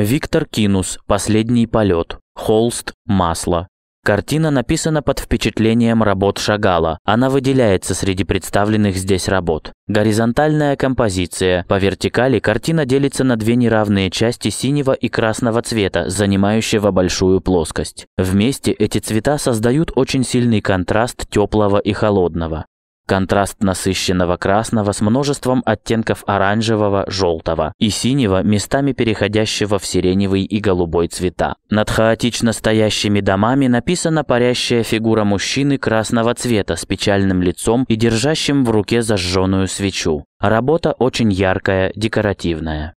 Виктор Кинус «Последний полет», холст «Масло». Картина написана под впечатлением работ Шагала. Она выделяется среди представленных здесь работ. Горизонтальная композиция. По вертикали картина делится на две неравные части синего и красного цвета, занимающего большую плоскость. Вместе эти цвета создают очень сильный контраст теплого и холодного. Контраст насыщенного красного с множеством оттенков оранжевого, желтого и синего, местами переходящего в сиреневый и голубой цвета. Над хаотично стоящими домами написана парящая фигура мужчины красного цвета с печальным лицом и держащим в руке зажженную свечу. Работа очень яркая, декоративная.